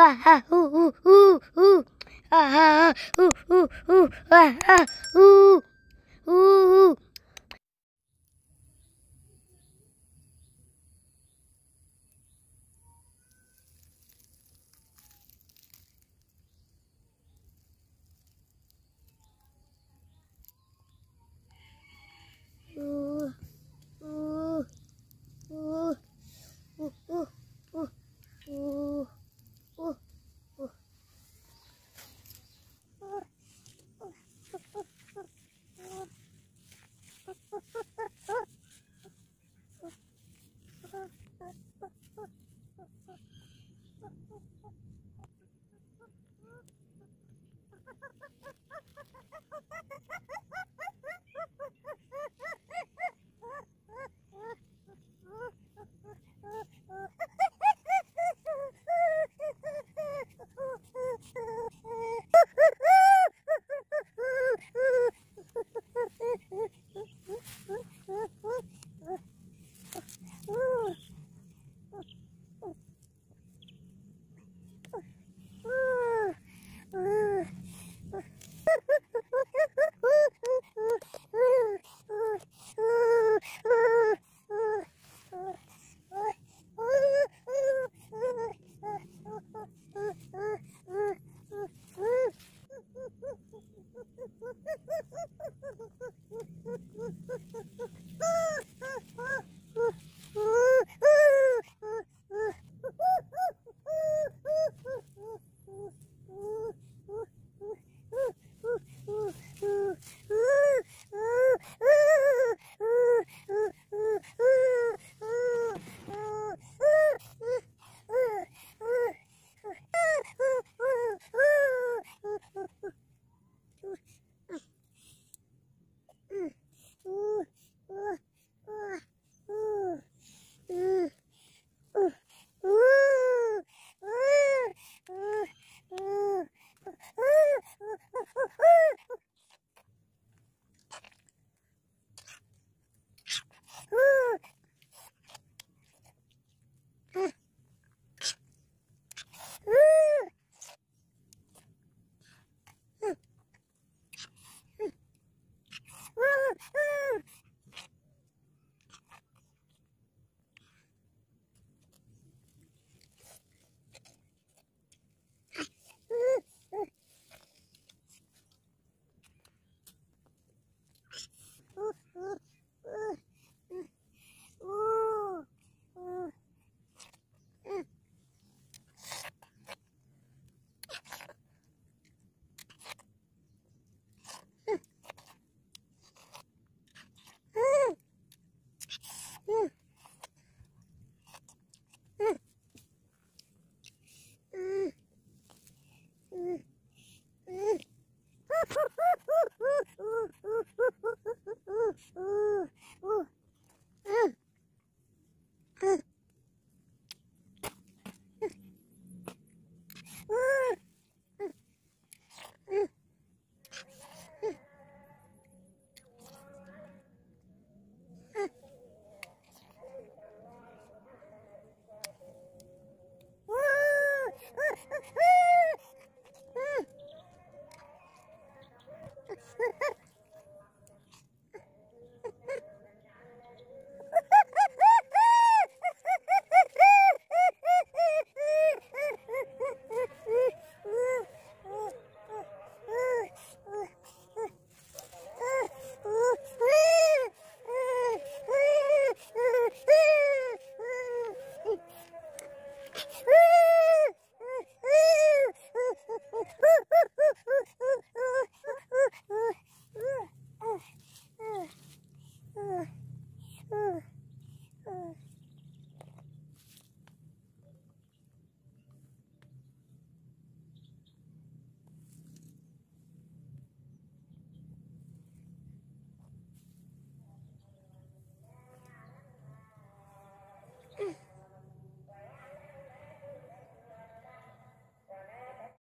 ah ah ooh ooh ooh ooh ah ah ooh ooh ooh ah ah ooh ooh ooh Yeah.